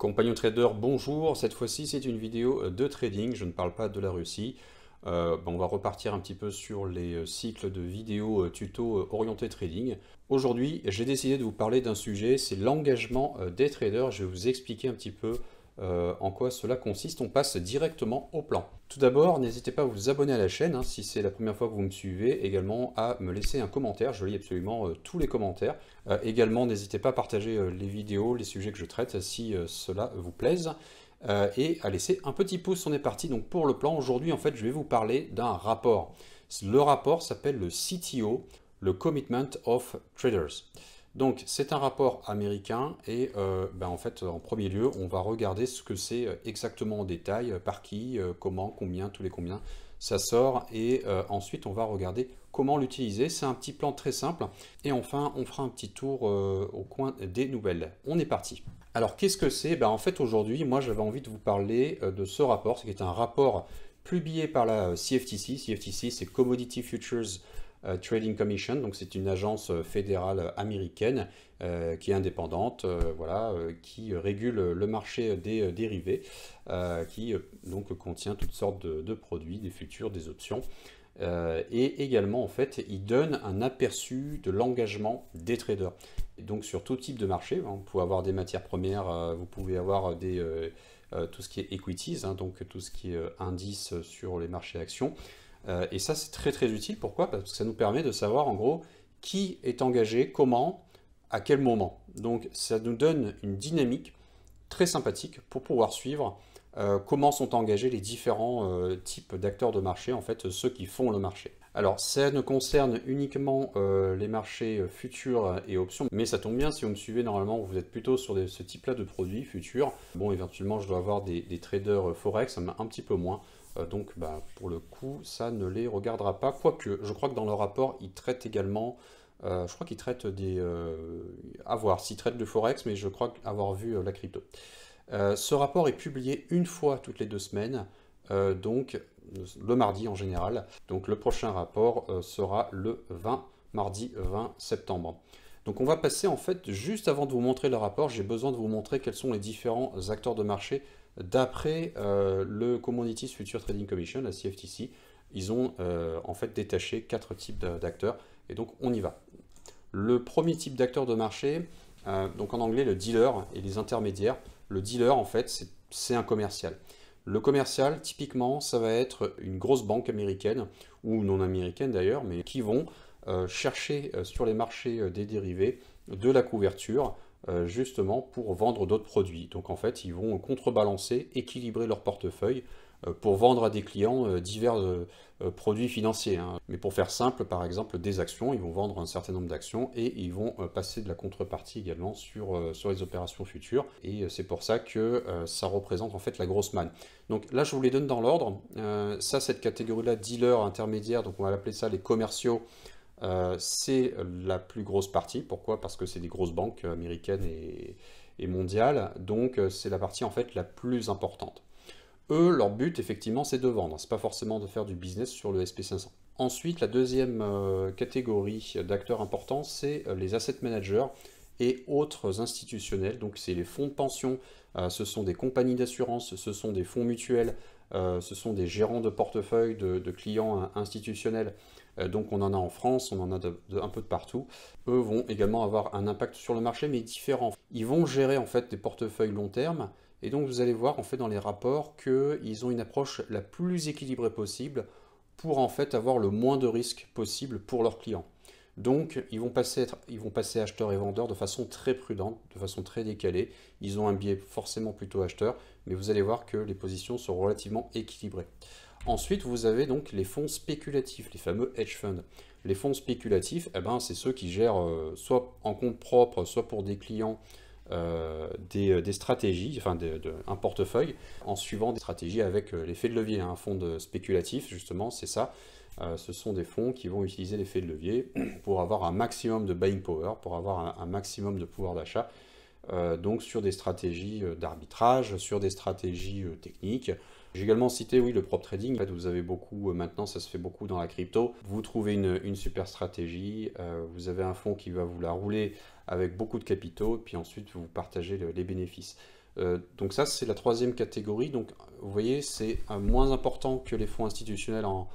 Compagnon traders bonjour. Cette fois-ci, c'est une vidéo euh, de trading. Je ne parle pas de la Russie. Euh, on va repartir un petit peu sur les euh, cycles de vidéos tuto orientés trading. Aujourd'hui, j'ai décidé de vous parler d'un sujet, c'est l'engagement des traders. Je vais vous expliquer un petit peu euh, en quoi cela consiste, on passe directement au plan. Tout d'abord, n'hésitez pas à vous abonner à la chaîne hein, si c'est la première fois que vous me suivez, également à me laisser un commentaire, je lis absolument euh, tous les commentaires. Euh, également, n'hésitez pas à partager les vidéos, les sujets que je traite si cela vous plaise. et à laisser un petit pouce, on est parti donc pour le plan. Aujourd'hui, en fait, je vais vous parler d'un rapport. Le rapport s'appelle le CTO, le Commitment of Traders. Donc c'est un rapport américain et euh, ben, en fait en premier lieu on va regarder ce que c'est euh, exactement en détail, euh, par qui, comment, combien, tous les combien ça sort et ensuite on va regarder comment l'utiliser. C'est un petit plan très simple et enfin on fera un petit tour au coin des nouvelles. On est parti. Alors qu'est-ce que c'est ben, En fait aujourd'hui moi j'avais envie de vous parler de ce rapport, ce qui est un rapport publié par la CFTC. CFTC c'est Commodity Futures euh, Trading Commission, donc c'est une agence euh, fédérale euh, américaine qui est indépendante, voilà, qui régule le marché des dérivés, qui donc contient toutes sortes de, produits, des futurs, des options. et également, en fait, il donne un aperçu de l'engagement des traders. donc, sur tout type de marché, hein, vous pouvez avoir des matières premières, vous pouvez avoir des, tout ce qui est equities, hein, donc tout ce qui est indice sur les marchés actions, euh, et ça, c'est très très utile. Pourquoi Parce que ça nous permet de savoir en gros qui est engagé, comment, à quel moment. Donc ça nous donne une dynamique très sympathique pour pouvoir suivre euh, comment sont engagés les différents euh, types d'acteurs de marché, en fait ceux qui font le marché. Alors ça ne concerne uniquement les marchés futurs et options, mais ça tombe bien si vous me suivez normalement, vous êtes plutôt sur ce type-là de produits futurs. Bon, éventuellement je dois avoir des, traders forex, un petit peu moins. Euh, donc bah, pour le coup, ça ne les regardera pas. Quoique, je crois que dans le rapport, il traitent également... Euh, je crois qu'ils traitent des... avoirs. Euh, à voir, s'ils traitent de Forex, mais je crois avoir vu la crypto. ce rapport est publié une fois toutes les deux semaines, donc le mardi en général. Donc le prochain rapport sera le 20, mardi 20 septembre. Donc on va passer en fait, juste avant de vous montrer le rapport, j'ai besoin de vous montrer quels sont les différents acteurs de marché D'après euh, le Commodities Future Trading Commission, la CFTC, ils ont euh, en fait détaché quatre types d'acteurs. Et donc, on y va. Le premier type d'acteur de marché, euh, donc en anglais, le dealer et les intermédiaires. Le dealer, en fait, c'est un commercial. Le commercial, typiquement, ça va être une grosse banque américaine, ou non américaine d'ailleurs, mais qui vont chercher sur les marchés des dérivés de la couverture euh, justement pour vendre d'autres produits. Donc en fait, ils vont contrebalancer, équilibrer leur portefeuille euh, pour vendre à des clients euh, divers produits financiers. Hein. Mais pour faire simple, par exemple, des actions, ils vont vendre un certain nombre d'actions et ils vont passer de la contrepartie également sur, sur les opérations futures. Et c'est pour ça que ça représente en fait la grosse manne. Donc là, je vous les donne dans l'ordre. Ça, cette catégorie-là, dealer intermédiaire, donc on va l'appeler ça les commerciaux. Euh, c'est la plus grosse partie. Pourquoi Parce que c'est des grosses banques américaines et, mondiales. Donc euh, c'est la partie en fait la plus importante. Eux, leur but effectivement, c'est de vendre. C'est pas forcément de faire du business sur le SP500. Ensuite, la deuxième euh, catégorie d'acteurs importants, c'est les asset managers et autres institutionnels. Donc c'est les fonds de pension, ce sont des compagnies d'assurance, ce sont des fonds mutuels, ce sont des gérants de portefeuille de clients hein, institutionnels. Euh, donc on en a en France, on en a un peu de partout. Eux vont également avoir un impact sur le marché, mais différent. Ils vont gérer en fait des portefeuilles long terme, et donc vous allez voir en fait dans les rapports qu'ils ont une approche la plus équilibrée possible pour en fait avoir le moins de risques possible pour leurs clients. Donc ils vont, passer, ils vont passer acheteurs et vendeurs de façon très prudente, de façon très décalée. Ils ont un biais forcément plutôt acheteur, mais vous allez voir que les positions sont relativement équilibrées. Ensuite, vous avez donc les fonds spéculatifs, les fameux hedge funds. Les fonds spéculatifs, eh ben, c'est ceux qui gèrent euh, soit en compte propre, soit pour des clients, euh, euh, des, stratégies, enfin un portefeuille, en suivant des stratégies avec l'effet de levier. Hein. Un fonds spéculatif, justement, c'est ça. ce sont des fonds qui vont utiliser l'effet de levier pour avoir un maximum de buying power, pour avoir un maximum de pouvoir d'achat euh, donc sur des stratégies euh, d'arbitrage, sur des stratégies euh, techniques. J'ai également cité, oui, le prop trading. En fait, vous avez beaucoup, maintenant, ça se fait beaucoup dans la crypto. Vous trouvez une, super stratégie, vous avez un fonds qui va vous la rouler avec beaucoup de capitaux, puis ensuite, vous partagez les bénéfices. donc ça, c'est la troisième catégorie. Donc, vous voyez, c'est moins important que les fonds institutionnels en,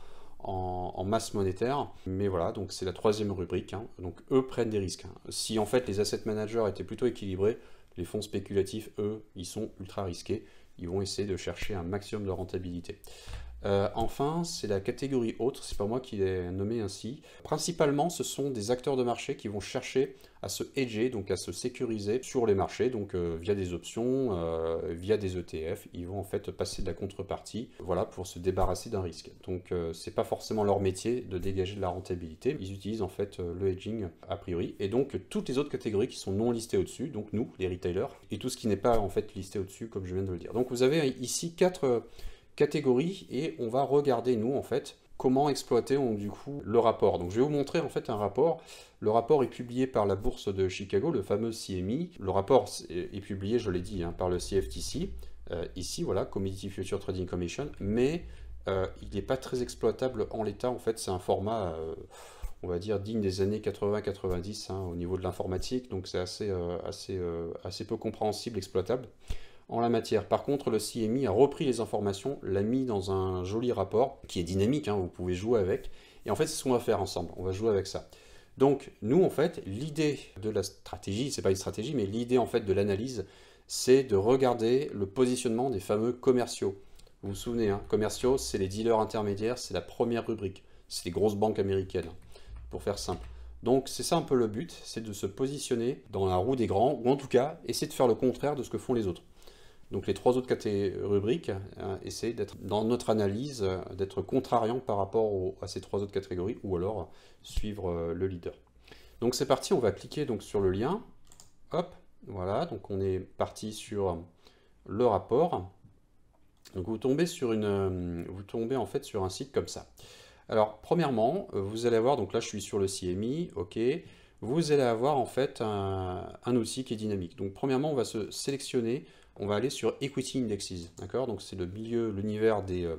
en, masse monétaire. Mais voilà, donc c'est la troisième rubrique. Hein. Donc eux prennent des risques. Hein. Si en fait les asset managers étaient plutôt équilibrés, les fonds spéculatifs, eux, ils sont ultra risqués. Ils vont essayer de chercher un maximum de rentabilité. Euh, enfin, c'est la catégorie autre, c'est pas moi qui l'ai nommé ainsi. Principalement, ce sont des acteurs de marché qui vont chercher à se hedger, donc à se sécuriser sur les marchés, donc euh, via des options, euh, via des ETF, ils vont en fait passer de la contrepartie, voilà, pour se débarrasser d'un risque. Donc c'est pas forcément leur métier de dégager de la rentabilité, ils utilisent en fait le hedging a priori, et donc toutes les autres catégories qui sont non listées au-dessus, donc nous, les retailers, et tout ce qui n'est pas en fait listé au-dessus, comme je viens de le dire. Donc vous avez ici quatre Catégorie et on va regarder, nous, en fait, comment exploiter du coup le rapport. Donc je vais vous montrer en fait un rapport. Le rapport est publié par la bourse de Chicago, le fameux CMI. Le rapport est publié, je l'ai dit, hein, par le CFTC. Euh, ici, voilà, Committee Future Trading Commission, mais euh, il n'est pas très exploitable en l'état. En fait, c'est un format, euh, on va dire, digne des années 80-90 hein, au niveau de l'informatique, donc c'est assez, assez, assez peu compréhensible, exploitable en la matière. Par contre, le CMI a repris les informations, l'a mis dans un joli rapport qui est dynamique, hein, vous pouvez jouer avec. Et en fait, c'est ce qu'on va faire ensemble, on va jouer avec ça. Donc, nous, en fait, l'idée de la stratégie, c'est pas une stratégie, mais l'idée, en fait, de l'analyse, c'est de regarder le positionnement des fameux commerciaux. Vous vous souvenez, hein, commerciaux, c'est les dealers intermédiaires, c'est la première rubrique. C'est les grosses banques américaines, pour faire simple. Donc c'est ça un peu le but, c'est de se positionner dans la roue des grands, ou en tout cas, essayer de faire le contraire de ce que font les autres. Donc les trois autres rubriques euh, essayer d'être dans notre analyse, euh, d'être contrariant par rapport à ces trois autres catégories, ou alors suivre euh, le leader. Donc c'est parti, on va cliquer donc sur le lien. Hop, voilà, donc on est parti sur le rapport. Donc vous tombez sur une, vous tombez en fait sur un site comme ça. Alors premièrement, vous allez avoir, donc là je suis sur le CMI, ok, vous allez avoir en fait un outil qui est dynamique. Donc premièrement, on va se sélectionner on va aller sur Equity Indexes, d'accord Donc c'est le milieu, l'univers des, euh,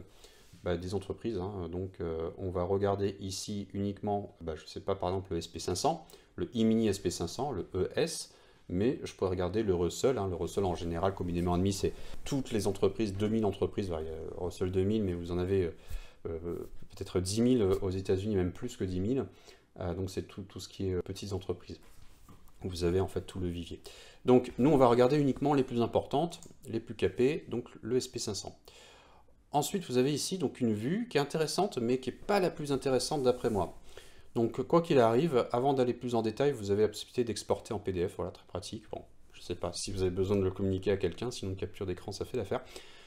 bah, des entreprises, hein. donc euh, on va regarder ici uniquement, bah, je ne sais pas, par exemple le SP500, le E-mini SP500, le ES, mais je pourrais regarder le Russell, hein. le Russell en général communément admis, c'est toutes les entreprises, 2000 entreprises, bah, il y a Russell 2000, mais vous en avez euh, peut-être 10 000 aux États-Unis, même plus que 10 000, donc c'est tout, tout ce qui est petites entreprises vous avez en fait tout le vivier. Donc nous, on va regarder uniquement les plus importantes, les plus capées, donc le SP500. Ensuite, vous avez ici donc une vue qui est intéressante, mais qui n'est pas la plus intéressante d'après moi. Donc quoi qu'il arrive, avant d'aller plus en détail, vous avez la possibilité d'exporter en PDF, voilà, très pratique. Bon, je ne sais pas si vous avez besoin de le communiquer à quelqu'un, sinon capture d'écran, ça fait l'affaire.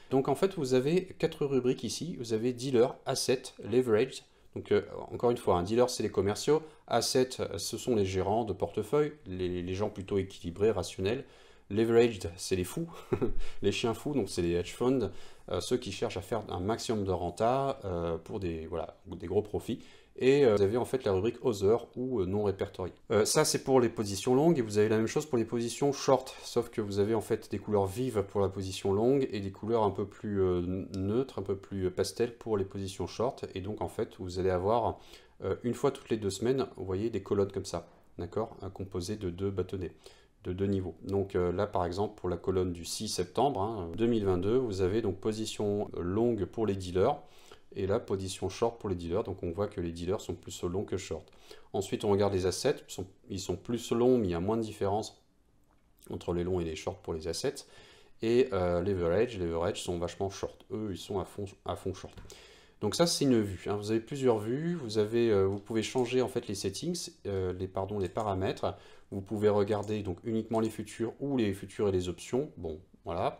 Donc en fait, vous avez quatre rubriques ici. Vous avez Dealer, Asset, Leverage, donc euh, encore une fois, un dealer, c'est les commerciaux. Asset, euh, ce sont les gérants de portefeuille, les, gens plutôt équilibrés, rationnels. Leveraged, c'est les fous, les chiens fous, donc c'est les hedge funds, euh, ceux qui cherchent à faire un maximum de renta pour des, voilà, des gros profits et euh, vous avez en fait la rubrique Other ou euh, non répertorié. Euh, ça c'est pour les positions longues et vous avez la même chose pour les positions short, sauf que vous avez en fait des couleurs vives pour la position longue et des couleurs un peu plus neutres, un peu plus pastel pour les positions short et donc en fait vous allez avoir une fois toutes les deux semaines, vous voyez des colonnes comme ça, d'accord, composées de deux bâtonnets de deux niveaux. Donc là par exemple pour la colonne du 6 septembre 2022, hein, vous avez donc position longue pour les dealers, et la position short pour les dealers. Donc on voit que les dealers sont plus longs que short. Ensuite, on regarde les assets. Ils sont, plus longs, mais il y a moins de différence entre les longs et les shorts pour les assets. Et euh, leverage, leverage sont vachement short. Eux, ils sont à fond, à fond short. Donc ça, c'est une vue. Hein. Vous avez plusieurs vues. Vous, avez, euh, vous pouvez changer en fait les settings, euh, les, les paramètres. Vous pouvez regarder donc uniquement les futurs ou les futurs et les options. Bon, voilà.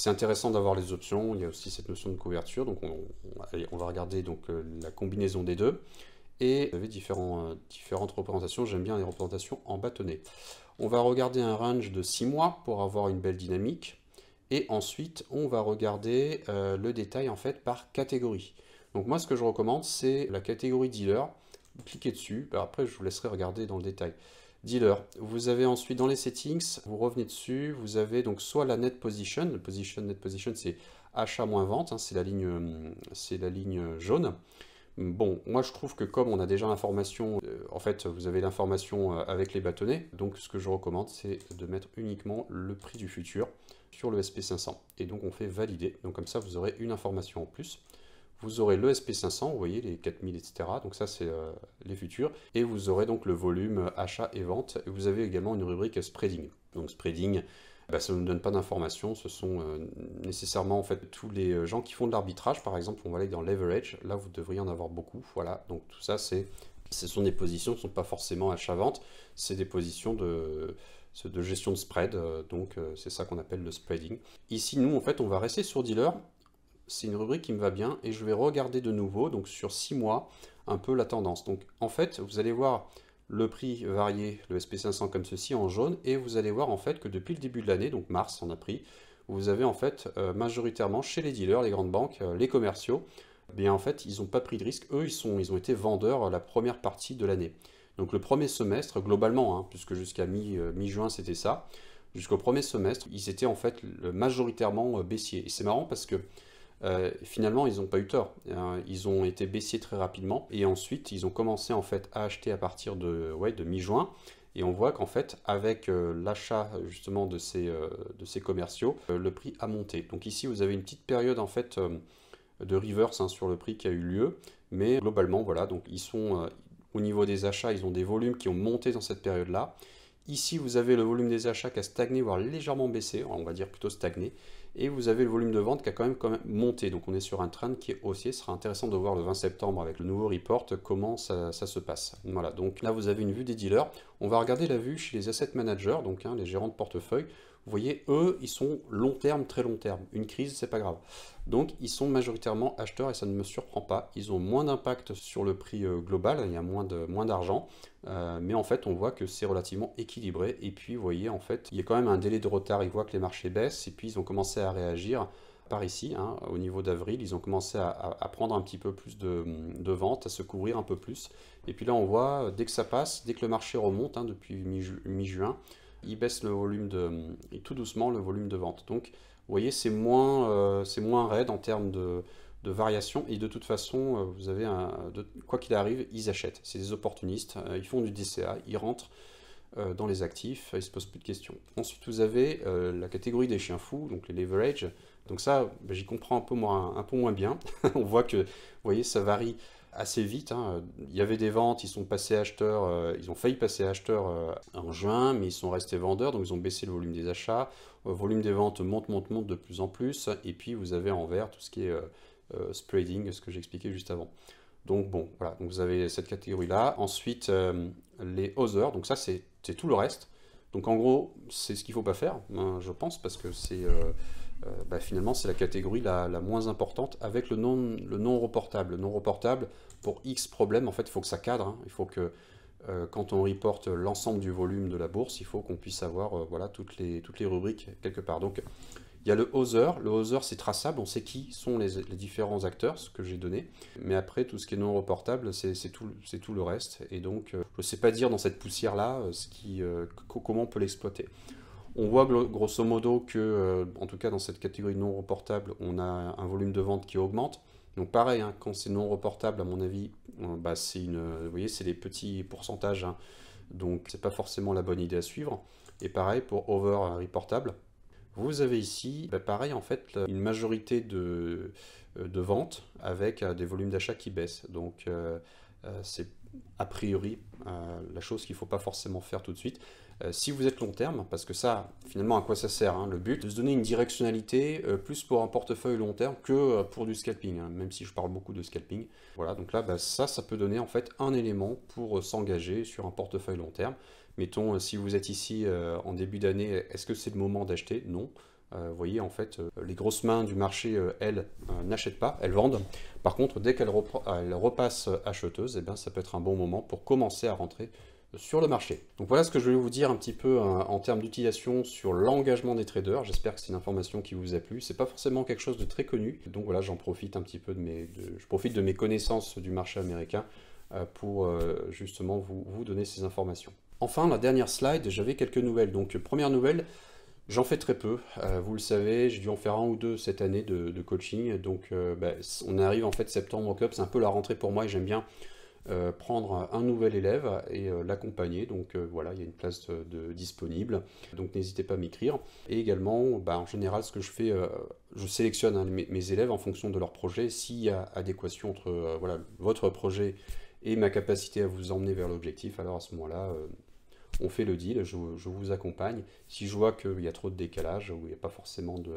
C'est intéressant d'avoir les options. Il y a aussi cette notion de couverture. Donc, on, va regarder donc, euh, la combinaison des deux. Et vous avez euh, différentes représentations. J'aime bien les représentations en bâtonnet. On va regarder un range de 6 mois pour avoir une belle dynamique. Et ensuite, on va regarder euh, le détail en fait par catégorie. Donc moi, ce que je recommande, c'est la catégorie dealer. Cliquez dessus. Après, je vous laisserai regarder dans le détail dealer. Vous avez ensuite dans les settings, vous revenez dessus, vous avez donc soit la net position, position net position c'est achat moins vente, hein, c'est la ligne euh, c'est la ligne jaune. Bon, moi je trouve que comme on a déjà l'information, euh, en fait vous avez l'information euh, avec les bâtonnets, donc ce que je recommande c'est de mettre uniquement le prix du futur sur le SP500. Et donc on fait valider, donc comme ça vous aurez une information en plus. Vous aurez le SP500, vous voyez les 4000, etc. Donc ça, c'est euh, les futurs. Et vous aurez donc le volume euh, achat et vente. Et vous avez également une rubrique spreading. Donc spreading, bah, ça ne nous donne pas d'informations. Ce sont euh, nécessairement en fait tous les gens qui font de l'arbitrage. Par exemple, on va aller dans leverage. Là, vous devriez en avoir beaucoup. Voilà, donc tout ça, c'est ce sont des positions qui ne sont pas forcément achat-vente, c'est des positions de, de gestion de spread, donc c'est ça qu'on appelle le spreading. Ici, nous, en fait, on va rester sur dealer c'est une rubrique qui me va bien et je vais regarder de nouveau, donc sur 6 mois, un peu la tendance. Donc en fait, vous allez voir le prix varier, le SP500 comme ceci en jaune, et vous allez voir en fait que depuis le début de l'année, donc mars on a pris, vous avez en fait euh, majoritairement chez les dealers, les grandes banques, euh, les commerciaux, eh bien en fait ils n'ont pas pris de risque, eux ils, sont, ils ont été vendeurs la première partie de l'année. Donc le premier semestre, globalement, hein, puisque jusqu'à euh, mi-juin c'était ça, jusqu'au premier semestre, ils étaient en fait majoritairement baissiers. Et c'est marrant parce que euh, finalement, ils n'ont pas eu tort. Euh, ils ont été baissés très rapidement et ensuite, ils ont commencé en fait à acheter à partir de, ouais, de mi-juin. Et on voit qu'en fait, avec euh, l'achat justement de ces, commerciaux, le prix a monté. Donc ici, vous avez une petite période en fait de reverse hein, sur le prix qui a eu lieu. Mais globalement, voilà, donc ils sont au niveau des achats, ils ont des volumes qui ont monté dans cette période-là. Ici, vous avez le volume des achats qui a stagné, voire légèrement baissé, on va dire plutôt stagné. Et vous avez le volume de vente qui a quand même, quand même monté. Donc on est sur un trend qui est haussier. Ce sera intéressant de voir le 20 septembre avec le nouveau report comment ça, se passe. Voilà, donc là vous avez une vue des dealers. On va regarder la vue chez les asset managers, donc hein, les gérants de portefeuille. Vous voyez, eux, ils sont long terme, très long terme. Une crise, c'est pas grave. Donc, ils sont majoritairement acheteurs et ça ne me surprend pas. Ils ont moins d'impact sur le prix euh, global, il y a moins d'argent. Moins euh, mais en fait, on voit que c'est relativement équilibré. Et puis, vous voyez, en fait, il y a quand même un délai de retard. il voit que les marchés baissent et puis ils ont commencé à réagir par ici, hein, au niveau d'avril. Ils ont commencé à, prendre un petit peu plus de, vente ventes, à se couvrir un peu plus. Et puis là, on voit, euh, dès que ça passe, dès que le marché remonte hein, depuis mi-juin, il baisse le volume de, tout doucement le volume de vente. Donc, vous voyez, c'est moins, euh, c'est moins raide en termes de, de variation. Et de toute façon, euh, vous avez un, de, quoi qu'il arrive, ils achètent. C'est des opportunistes. Euh, ils font du DCA, ils rentrent euh, dans les actifs, ils se posent plus de questions. Ensuite, vous avez la catégorie des chiens fous, donc les leverage. Donc ça, bah, j'y comprends un peu moins, un peu moins bien. On voit que, vous voyez, ça varie assez vite. Hein. Il y avait des ventes, ils sont passés acheteurs, ils ont failli passer acheteurs en juin, mais ils sont restés vendeurs, donc ils ont baissé le volume des achats. volume des ventes monte, monte, monte de plus en plus. Et puis vous avez en vert tout ce qui est euh, spreading, ce que j'expliquais juste avant. Donc bon, voilà, donc vous avez cette catégorie-là. Ensuite, euh, les other, donc ça c'est tout le reste. Donc en gros, c'est ce qu'il ne faut pas faire, hein, je pense, parce que c'est euh, bah, finalement c'est la catégorie la, moins importante avec le non, le non reportable. Le non reportable, pour X problème, en fait, il faut que ça cadre. Hein. Il faut que quand on reporte l'ensemble du volume de la bourse, il faut qu'on puisse avoir voilà, toutes, les, toutes les rubriques quelque part. Donc il y a le Other. Le c'est traçable. On sait qui sont les, différents acteurs, ce que j'ai donné. Mais après, tout ce qui est non reportable, c'est tout, le reste. Et donc, euh, je ne sais pas dire dans cette poussière-là euh, euh, comment on peut l'exploiter. On voit grosso modo que, en tout cas dans cette catégorie non reportable, on a un volume de vente qui augmente. Donc pareil, hein, quand c'est non reportable, à mon avis, bah, c'est une, vous voyez, c'est les petits pourcentages. Hein, donc c'est pas forcément la bonne idée à suivre. Et pareil pour over reportable, vous avez ici, bah, pareil en fait, euh, une majorité de, euh, ventes avec euh, des volumes d'achat qui baissent. Donc c'est a priori la chose qu'il ne faut pas forcément faire tout de suite. si vous êtes long terme, parce que ça, finalement, à quoi ça sert hein, Le but, c'est de se donner une directionnalité plus pour un portefeuille long terme que pour du scalping, hein, même si je parle beaucoup de scalping. Voilà, donc là, bah, ça, ça peut donner en fait un élément pour s'engager sur un portefeuille long terme. Mettons, euh, si vous êtes ici euh, en début d'année, est-ce que c'est le moment d'acheter Non. Euh, vous voyez, en fait, les grosses mains du marché, elles, n'achètent pas, elles vendent. Par contre, dès qu'elles repassent acheteuses, eh bien, ça peut être un bon moment pour commencer à rentrer sur le marché. Donc voilà ce que je voulais vous dire un petit peu en termes d'utilisation sur l'engagement des traders. J'espère que c'est une information qui vous a plu. n'est pas forcément quelque chose de très connu. Donc voilà, j'en profite un petit peu de mes, je profite de mes connaissances du marché américain pour justement vous donner ces informations. Enfin, la dernière slide, j'avais quelques nouvelles. Donc, première nouvelle, j'en fais très peu. Euh, vous le savez, j'ai dû en faire un ou deux cette année de, coaching. Donc, euh, ben, on arrive en fait septembre au club. c'est un peu la rentrée pour moi et j'aime bien euh, prendre un nouvel élève et l'accompagner. Donc, voilà, il y a une place de, disponible. Donc, n'hésitez pas à m'écrire. Et également, ben, en général, ce que je fais, je sélectionne hein, mes, élèves en fonction de leur projet. S'il y a adéquation entre voilà, votre projet et ma capacité à vous emmener vers l'objectif, alors à ce moment-là, on fait le deal, je, vous accompagne. Si je vois qu'il y a trop de décalage, ou il y a pas forcément de,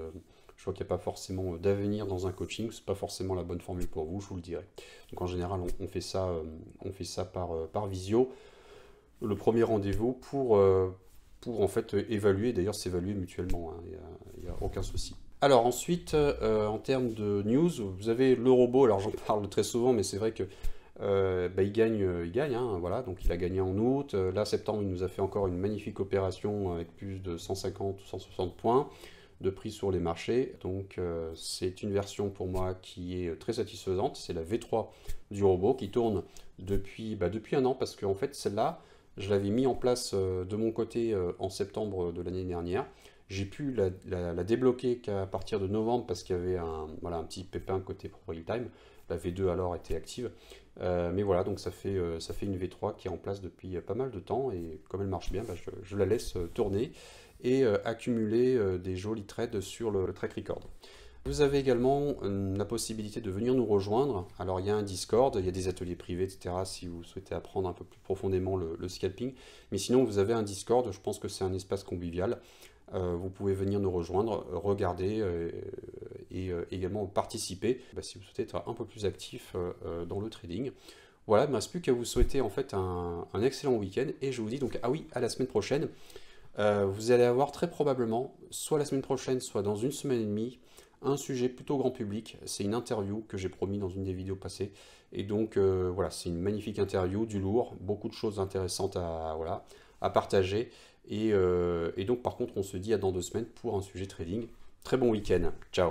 je qu'il n'y a pas forcément d'avenir dans un coaching, ce n'est pas forcément la bonne formule pour vous, je vous le dirai. Donc en général, on, fait ça, euh, on fait ça par, euh, par visio, le premier rendez-vous pour, euh, pour en fait évaluer, d'ailleurs s'évaluer mutuellement, hein, il n'y a, aucun souci. Alors ensuite, en termes de news, vous avez le robot, alors j'en parle très souvent, mais c'est vrai que euh, bah, il gagne, euh, il gagne hein, voilà, donc il a gagné en août. Euh, là, septembre, il nous a fait encore une magnifique opération avec plus de 150 ou 160 points de prix sur les marchés. Donc c'est une version pour moi qui est très satisfaisante. C'est la V3 du robot qui tourne depuis, bah, un an parce qu'en en fait celle-là, je l'avais mis en place de mon côté en septembre de l'année dernière. J'ai pu la, débloquer qu'à partir de novembre parce qu'il y avait un, un petit pépin côté Property Time. La V2 alors était active. Euh, mais voilà, donc ça fait, euh, ça fait une V3 qui est en place depuis euh, pas mal de temps et comme elle marche bien, bah, je, la laisse tourner et accumuler des jolis trades sur le, track record. Vous avez également la possibilité de venir nous rejoindre. Alors il y a un Discord, il y a des ateliers privés, etc. si vous souhaitez apprendre un peu plus profondément le, le scalping. Mais sinon vous avez un Discord, je pense que c'est un espace convivial. vous pouvez venir nous rejoindre, regarder, et euh, également participer bah, si vous souhaitez être un peu plus actif euh, euh, dans le trading. Voilà, il ne me reste plus qu'à vous souhaiter en fait un, excellent week-end et je vous dis donc ah oui à la semaine prochaine. vous allez avoir très probablement, soit la semaine prochaine, soit dans une semaine et demie, un sujet plutôt grand public. C'est une interview que j'ai promis dans une des vidéos passées. Et donc voilà, c'est une magnifique interview, du lourd, beaucoup de choses intéressantes à, voilà, à partager. et donc par contre, on se dit à dans deux semaines pour un sujet trading. Très bon week-end. Ciao